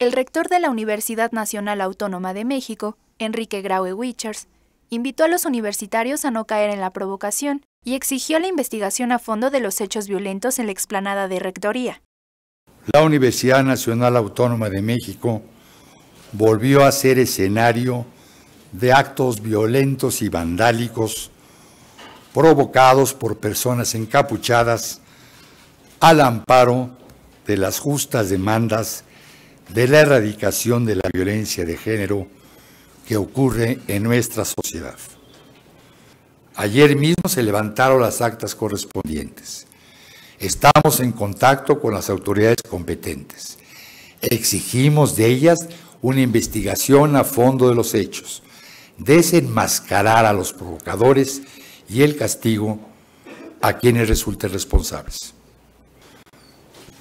El rector de la Universidad Nacional Autónoma de México, Enrique Graue Wichers, invitó a los universitarios a no caer en la provocación y exigió la investigación a fondo de los hechos violentos en la explanada de Rectoría. La Universidad Nacional Autónoma de México volvió a ser escenario de actos violentos y vandálicos provocados por personas encapuchadas al amparo de las justas demandas de la erradicación de la violencia de género que ocurre en nuestra sociedad. Ayer mismo se levantaron las actas correspondientes. Estamos en contacto con las autoridades competentes. Exigimos de ellas una investigación a fondo de los hechos, desenmascarar a los provocadores y el castigo a quienes resulten responsables.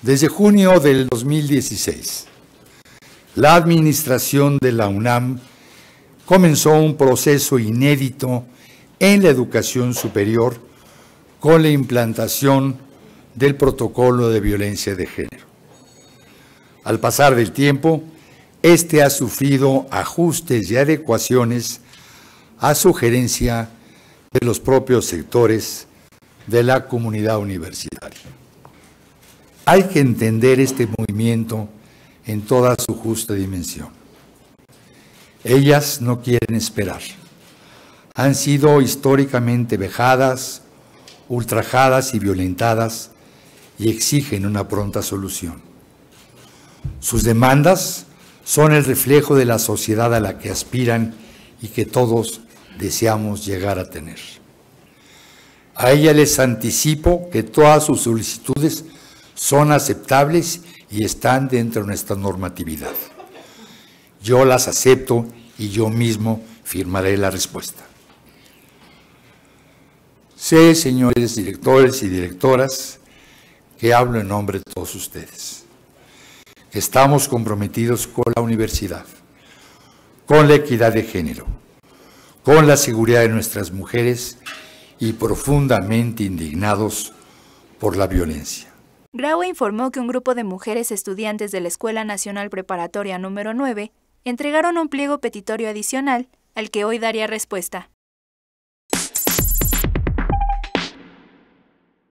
Desde junio del 2016, la administración de la UNAM comenzó un proceso inédito en la educación superior con la implantación del protocolo de violencia de género. Al pasar del tiempo, este ha sufrido ajustes y adecuaciones a sugerencia de los propios sectores de la comunidad universitaria. Hay que entender este movimiento en toda su justa dimensión. Ellas no quieren esperar. Han sido históricamente vejadas, ultrajadas y violentadas y exigen una pronta solución. Sus demandas son el reflejo de la sociedad a la que aspiran y que todos deseamos llegar a tener. A ella les anticipo que todas sus solicitudes son aceptables y están dentro de nuestra normatividad. Yo las acepto y yo mismo firmaré la respuesta. Sé, señores directores y directoras, que hablo en nombre de todos ustedes, estamos comprometidos con la universidad, con la equidad de género, con la seguridad de nuestras mujeres y profundamente indignados por la violencia. Graue informó que un grupo de mujeres estudiantes de la Escuela Nacional Preparatoria número 9 entregaron un pliego petitorio adicional al que hoy daría respuesta.